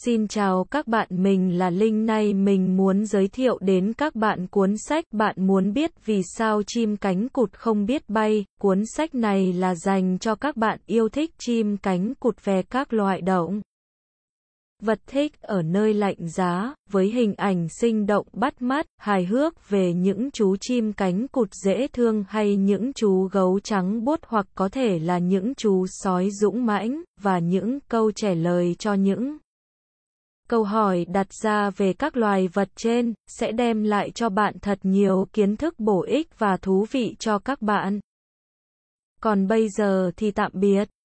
Xin chào các bạn mình là Linh nay mình muốn giới thiệu đến các bạn cuốn sách Bạn muốn biết vì sao chim cánh cụt không biết bay. Cuốn sách này là dành cho các bạn yêu thích chim cánh cụt về các loại động. Vật thích ở nơi lạnh giá, với hình ảnh sinh động bắt mắt, hài hước về những chú chim cánh cụt dễ thương hay những chú gấu trắng bút hoặc có thể là những chú sói dũng mãnh, và những câu trả lời cho những câu hỏi đặt ra về các loài vật trên sẽ đem lại cho bạn thật nhiều kiến thức bổ ích và thú vị cho các bạn. Còn bây giờ thì tạm biệt.